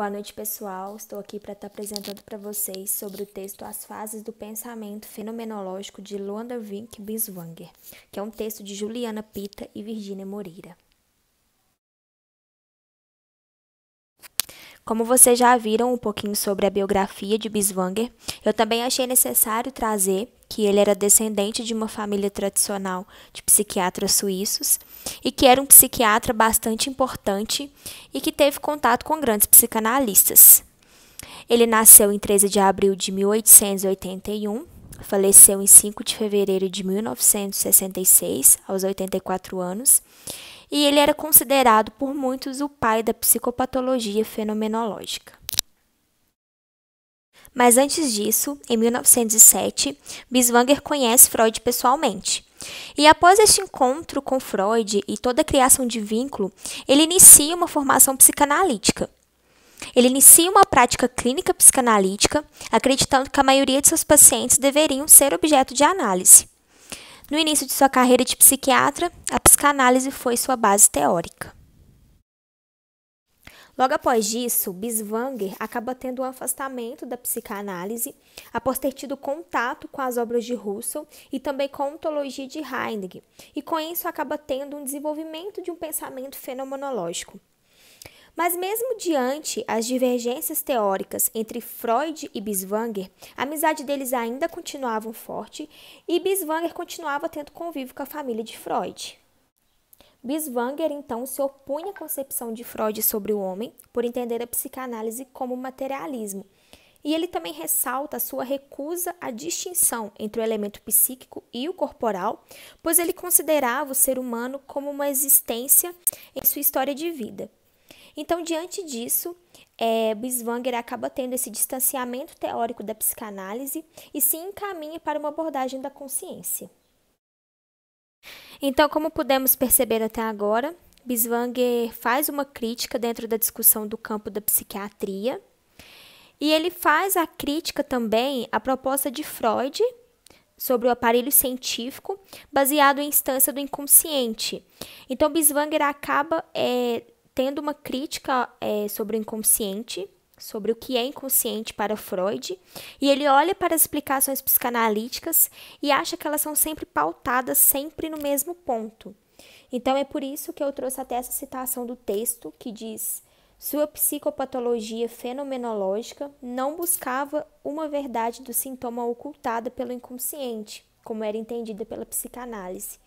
Boa noite, pessoal. Estou aqui para estar apresentando para vocês sobre o texto As Fases do Pensamento Fenomenológico de Luanda Vink Binswanger, que é um texto de Juliana Pita e Virginia Moreira. Como vocês já viram um pouquinho sobre a biografia de Biswanger, eu também achei necessário trazer que ele era descendente de uma família tradicional de psiquiatras suíços e que era um psiquiatra bastante importante e que teve contato com grandes psicanalistas. Ele nasceu em 13 de abril de 1881, faleceu em 5 de fevereiro de 1966, aos 84 anos, e ele era considerado por muitos o pai da psicopatologia fenomenológica. Mas antes disso, em 1907, Biswanger conhece Freud pessoalmente. E após este encontro com Freud e toda a criação de vínculo, ele inicia uma formação psicanalítica. Ele inicia uma prática clínica psicanalítica, acreditando que a maioria de seus pacientes deveriam ser objeto de análise. No início de sua carreira de psiquiatra, a psicanálise foi sua base teórica. Logo após isso, Biswanger acaba tendo um afastamento da psicanálise após ter tido contato com as obras de Russell e também com a ontologia de Heidegger, e com isso acaba tendo um desenvolvimento de um pensamento fenomenológico. Mas mesmo diante as divergências teóricas entre Freud e Biswanger, a amizade deles ainda continuava forte e Biswanger continuava tendo convívio com a família de Freud. Biswanger então se opunha à concepção de Freud sobre o homem, por entender a psicanálise como materialismo. E ele também ressalta a sua recusa à distinção entre o elemento psíquico e o corporal, pois ele considerava o ser humano como uma existência em sua história de vida. Então, diante disso, é, Biswanger acaba tendo esse distanciamento teórico da psicanálise e se encaminha para uma abordagem da consciência. Então, como pudemos perceber até agora, Biswanger faz uma crítica dentro da discussão do campo da psiquiatria e ele faz a crítica também à proposta de Freud sobre o aparelho científico baseado em instância do inconsciente. Então, Biswanger acaba é, tendo uma crítica é, sobre o inconsciente, sobre o que é inconsciente para Freud, e ele olha para as explicações psicanalíticas e acha que elas são sempre pautadas sempre no mesmo ponto. Então é por isso que eu trouxe até essa citação do texto que diz: sua psicopatologia fenomenológica não buscava uma verdade do sintoma ocultada pelo inconsciente, como era entendida pela psicanálise,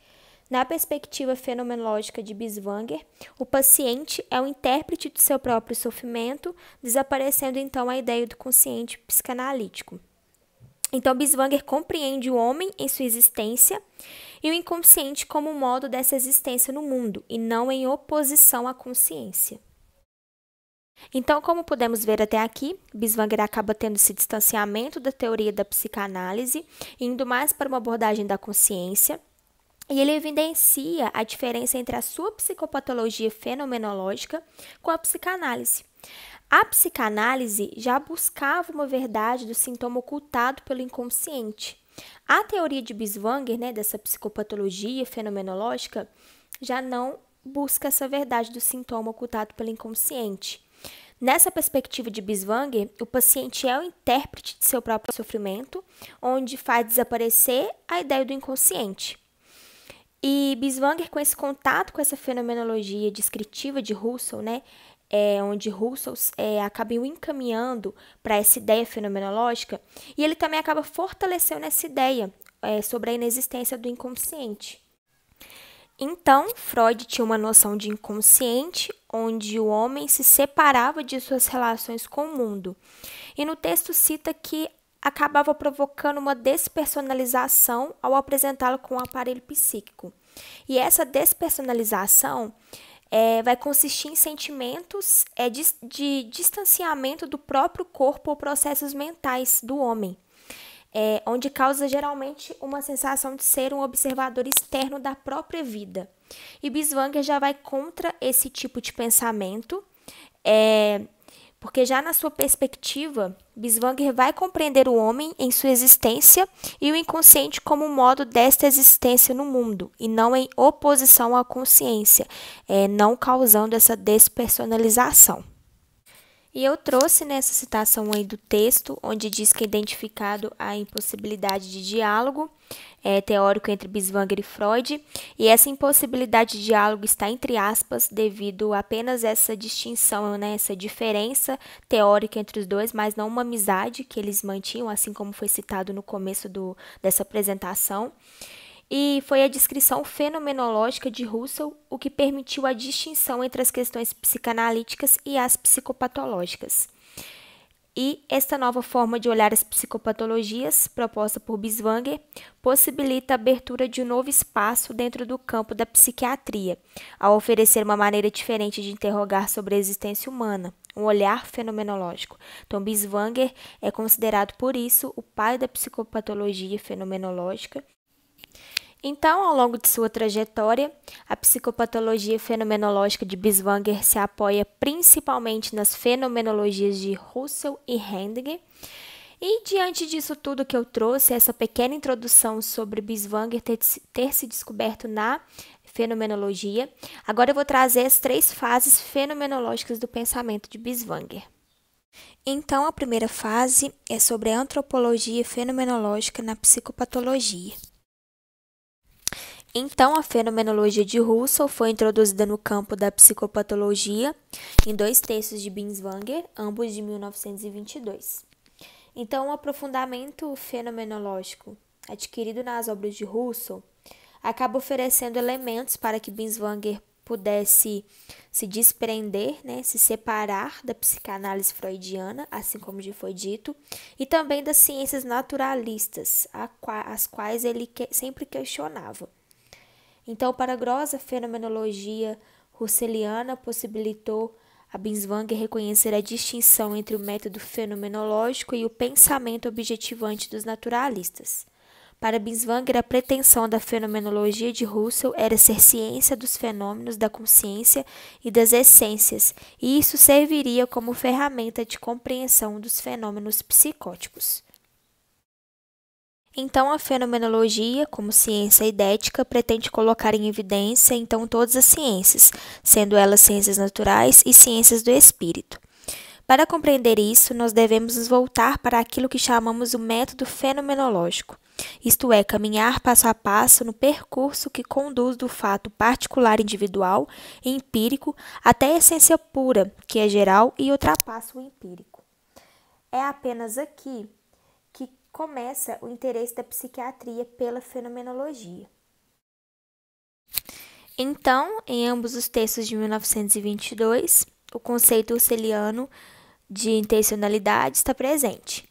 na perspectiva fenomenológica de Biswanger, o paciente é o intérprete do seu próprio sofrimento, desaparecendo então a ideia do consciente psicanalítico. Então, Biswanger compreende o homem em sua existência e o inconsciente como um modo dessa existência no mundo, e não em oposição à consciência. Então, como podemos ver até aqui, Biswanger acaba tendo esse distanciamento da teoria da psicanálise, indo mais para uma abordagem da consciência, e ele evidencia a diferença entre a sua psicopatologia fenomenológica com a psicanálise. A psicanálise já buscava uma verdade do sintoma ocultado pelo inconsciente. A teoria de Biswanger, né, dessa psicopatologia fenomenológica, já não busca essa verdade do sintoma ocultado pelo inconsciente. Nessa perspectiva de Biswanger, o paciente é o intérprete de seu próprio sofrimento, onde faz desaparecer a ideia do inconsciente. E Biswanger, com esse contato com essa fenomenologia descritiva de Russell, né, é, onde Russell é, acaba encaminhando para essa ideia fenomenológica, e ele também acaba fortalecendo essa ideia é, sobre a inexistência do inconsciente. Então, Freud tinha uma noção de inconsciente, onde o homem se separava de suas relações com o mundo. E no texto cita que acabava provocando uma despersonalização ao apresentá-lo com o um aparelho psíquico. E essa despersonalização é, vai consistir em sentimentos é, de, de, distanciamento do próprio corpo ou processos mentais do homem, é, onde causa geralmente uma sensação de ser um observador externo da própria vida. E Biswanger já vai contra esse tipo de pensamento. É, porque já na sua perspectiva, Biswanger vai compreender o homem em sua existência e o inconsciente como um modo desta existência no mundo, e não em oposição à consciência, é, não causando essa despersonalização. E eu trouxe nessa citação aí do texto, onde diz que é identificado a impossibilidade de diálogo é, teórico entre Biswanger e Freud, e essa impossibilidade de diálogo está entre aspas devido apenas a essa distinção, né, essa diferença teórica entre os dois, mas não uma amizade que eles mantinham, assim como foi citado no começo do, dessa apresentação e foi a descrição fenomenológica de Russell o que permitiu a distinção entre as questões psicanalíticas e as psicopatológicas. E esta nova forma de olhar as psicopatologias, proposta por Biswanger, possibilita a abertura de um novo espaço dentro do campo da psiquiatria, ao oferecer uma maneira diferente de interrogar sobre a existência humana, um olhar fenomenológico. Então, Biswanger é considerado por isso o pai da psicopatologia fenomenológica então, ao longo de sua trajetória, a psicopatologia fenomenológica de Biswanger se apoia principalmente nas fenomenologias de Russell e Hendig. E diante disso tudo que eu trouxe, essa pequena introdução sobre Biswanger ter, ter se descoberto na fenomenologia, agora eu vou trazer as três fases fenomenológicas do pensamento de Biswanger. Então, a primeira fase é sobre a antropologia fenomenológica na psicopatologia. Então, a fenomenologia de Russell foi introduzida no campo da psicopatologia em dois textos de Binswanger, ambos de 1922. Então, o um aprofundamento fenomenológico adquirido nas obras de Russell acaba oferecendo elementos para que Binswanger pudesse se desprender, né, se separar da psicanálise freudiana, assim como já foi dito, e também das ciências naturalistas, as quais ele sempre questionava. Então, para a grossa fenomenologia russeliana, possibilitou a Binswanger reconhecer a distinção entre o método fenomenológico e o pensamento objetivante dos naturalistas. Para Binswanger, a pretensão da fenomenologia de Russell era ser ciência dos fenômenos da consciência e das essências, e isso serviria como ferramenta de compreensão dos fenômenos psicóticos. Então, a fenomenologia, como ciência idética, pretende colocar em evidência então todas as ciências, sendo elas ciências naturais e ciências do espírito. Para compreender isso, nós devemos nos voltar para aquilo que chamamos o método fenomenológico, isto é, caminhar passo a passo no percurso que conduz do fato particular individual e empírico até a essência pura, que é geral e ultrapassa o empírico. É apenas aqui começa o interesse da psiquiatria pela fenomenologia. Então, em ambos os textos de 1922, o conceito husserliano de intencionalidade está presente,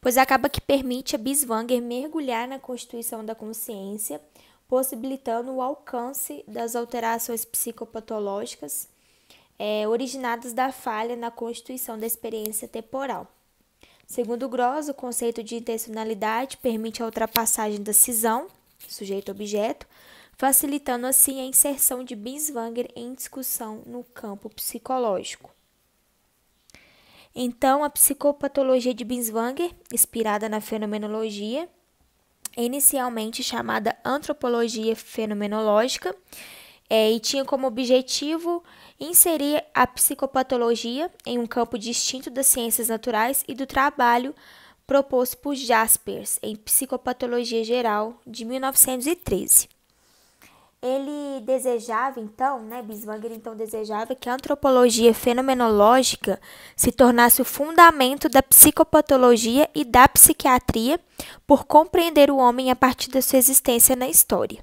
pois acaba que permite a Biswanger mergulhar na constituição da consciência, possibilitando o alcance das alterações psicopatológicas é, originadas da falha na constituição da experiência temporal. Segundo Gross, o conceito de intencionalidade permite a ultrapassagem da cisão, sujeito-objeto, facilitando assim a inserção de Binswanger em discussão no campo psicológico. Então, a psicopatologia de Binswanger, inspirada na fenomenologia, inicialmente chamada antropologia fenomenológica, é, e tinha como objetivo inserir a psicopatologia em um campo distinto das ciências naturais e do trabalho proposto por Jaspers em Psicopatologia Geral de 1913. Ele desejava então, né, Biswanger então desejava que a antropologia fenomenológica se tornasse o fundamento da psicopatologia e da psiquiatria por compreender o homem a partir da sua existência na história.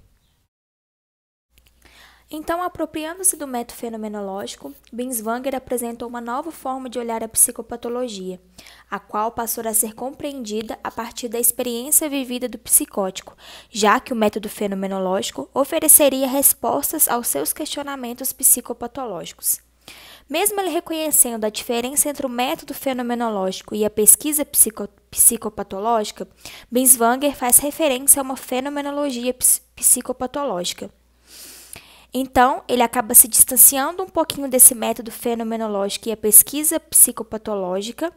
Então, apropriando-se do método fenomenológico, Binswanger apresentou uma nova forma de olhar a psicopatologia, a qual passou a ser compreendida a partir da experiência vivida do psicótico, já que o método fenomenológico ofereceria respostas aos seus questionamentos psicopatológicos. Mesmo ele reconhecendo a diferença entre o método fenomenológico e a pesquisa psico psicopatológica, Binswanger faz referência a uma fenomenologia ps psicopatológica. Então, ele acaba se distanciando um pouquinho desse método fenomenológico e a pesquisa psicopatológica,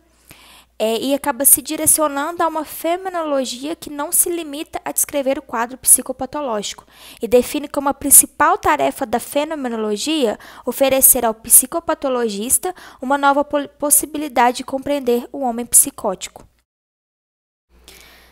é, e acaba se direcionando a uma fenomenologia que não se limita a descrever o quadro psicopatológico, e define como a principal tarefa da fenomenologia oferecer ao psicopatologista uma nova possibilidade de compreender o homem psicótico.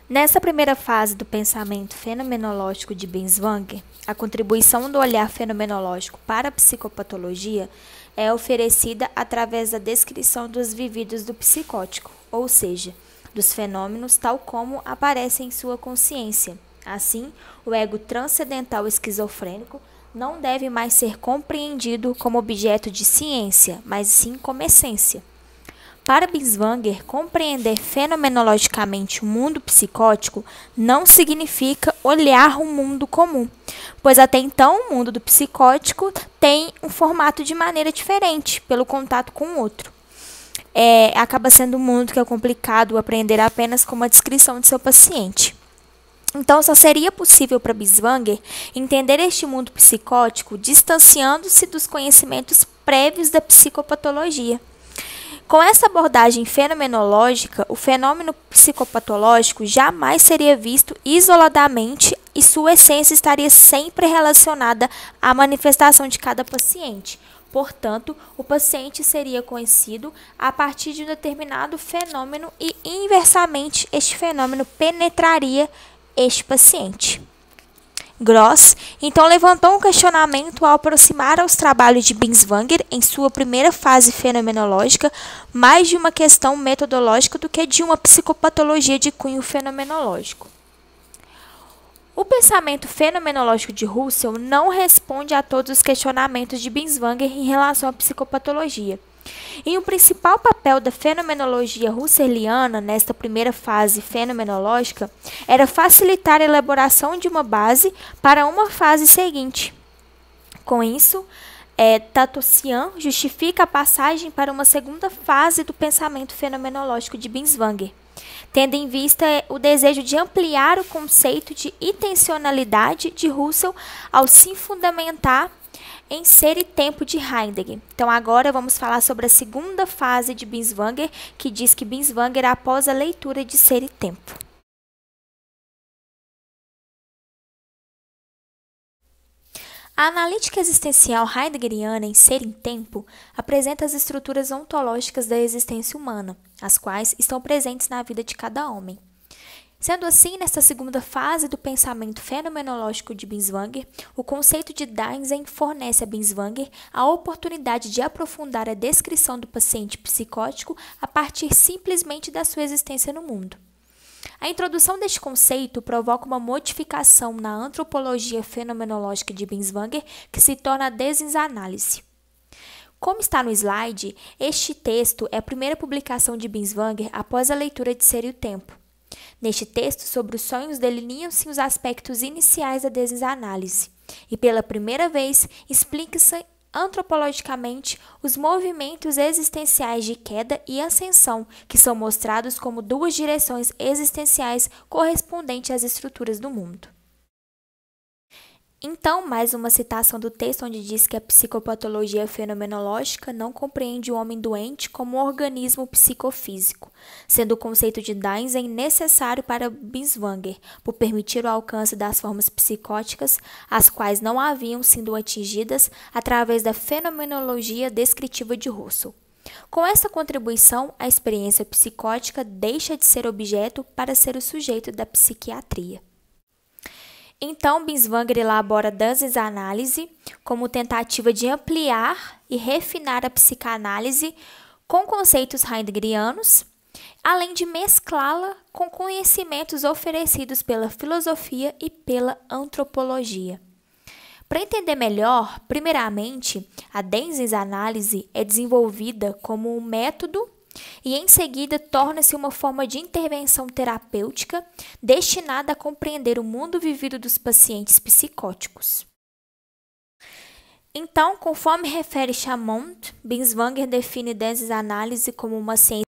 Nessa primeira fase do pensamento fenomenológico de Binswanger, a contribuição do olhar fenomenológico para a psicopatologia é oferecida através da descrição dos vividos do psicótico, ou seja, dos fenômenos tal como aparecem em sua consciência. Assim, o ego transcendental esquizofrênico não deve mais ser compreendido como objeto de ciência, mas sim como essência. Para Binswanger, compreender fenomenologicamente o mundo psicótico não significa olhar o mundo comum, pois até então o mundo do psicótico tem um formato de maneira diferente pelo contato com o outro. É, acaba sendo um mundo que é complicado aprender apenas com uma descrição de seu paciente. Então, só seria possível para Biswanger entender este mundo psicótico distanciando-se dos conhecimentos prévios da psicopatologia. Com essa abordagem fenomenológica, o fenômeno psicopatológico jamais seria visto isoladamente e sua essência estaria sempre relacionada à manifestação de cada paciente. Portanto, o paciente seria conhecido a partir de um determinado fenômeno e, inversamente, este fenômeno penetraria este paciente. Gross então levantou um questionamento ao aproximar aos trabalhos de Binswanger, em sua primeira fase fenomenológica, mais de uma questão metodológica do que de uma psicopatologia de cunho fenomenológico. O pensamento fenomenológico de Russell não responde a todos os questionamentos de Binswanger em relação à psicopatologia. E o principal papel da fenomenologia husserliana nesta primeira fase fenomenológica era facilitar a elaboração de uma base para uma fase seguinte. Com isso, é, Tatossian justifica a passagem para uma segunda fase do pensamento fenomenológico de Binswanger, tendo em vista é, o desejo de ampliar o conceito de intencionalidade de Russell ao se fundamentar em Ser e Tempo de Heidegger. Então agora vamos falar sobre a segunda fase de Binswanger, que diz que Binswanger é após a leitura de Ser e Tempo. A analítica existencial heideggeriana em Ser em Tempo apresenta as estruturas ontológicas da existência humana, as quais estão presentes na vida de cada homem. Sendo assim, nesta segunda fase do pensamento fenomenológico de Binswanger, o conceito de Dasein fornece a Binswanger a oportunidade de aprofundar a descrição do paciente psicótico a partir simplesmente da sua existência no mundo. A introdução deste conceito provoca uma modificação na antropologia fenomenológica de Binswanger que se torna a desanálise. Como está no slide, este texto é a primeira publicação de Binswanger após a leitura de Ser e o Tempo. Neste texto, sobre os sonhos, delineiam se os aspectos iniciais da desanálise e, pela primeira vez, explica-se antropologicamente os movimentos existenciais de queda e ascensão, que são mostrados como duas direções existenciais correspondentes às estruturas do mundo. Então, mais uma citação do texto onde diz que a psicopatologia fenomenológica não compreende o homem doente como um organismo psicofísico, sendo o conceito de Dasein necessário para Binswanger, por permitir o alcance das formas psicóticas, as quais não haviam sido atingidas através da fenomenologia descritiva de Russell. Com essa contribuição, a experiência psicótica deixa de ser objeto para ser o sujeito da psiquiatria. Então, Binswanger elabora Danzes análise como tentativa de ampliar e refinar a psicanálise com conceitos heideggerianos, além de mesclá-la com conhecimentos oferecidos pela filosofia e pela antropologia. Para entender melhor, primeiramente, a Danzes análise é desenvolvida como um método e em seguida torna-se uma forma de intervenção terapêutica destinada a compreender o mundo vivido dos pacientes psicóticos. Então, conforme refere Chamont, Binswanger define dessas análise como uma ciência